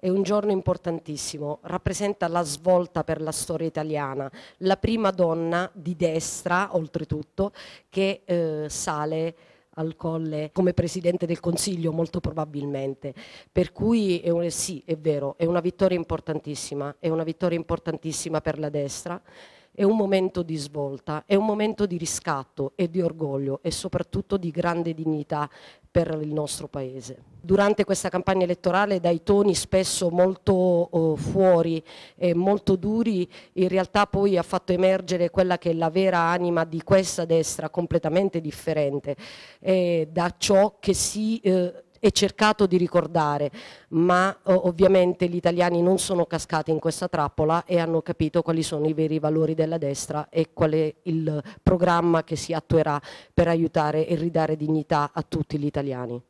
È un giorno importantissimo, rappresenta la svolta per la storia italiana, la prima donna di destra, oltretutto, che eh, sale al colle come presidente del Consiglio molto probabilmente. Per cui è un, sì, è vero, è una vittoria importantissima, è una vittoria importantissima per la destra è un momento di svolta, è un momento di riscatto e di orgoglio e soprattutto di grande dignità per il nostro Paese. Durante questa campagna elettorale dai toni spesso molto eh, fuori e molto duri in realtà poi ha fatto emergere quella che è la vera anima di questa destra completamente differente eh, da ciò che si... Eh, e cercato di ricordare, ma oh, ovviamente gli italiani non sono cascati in questa trappola e hanno capito quali sono i veri valori della destra e qual è il programma che si attuerà per aiutare e ridare dignità a tutti gli italiani.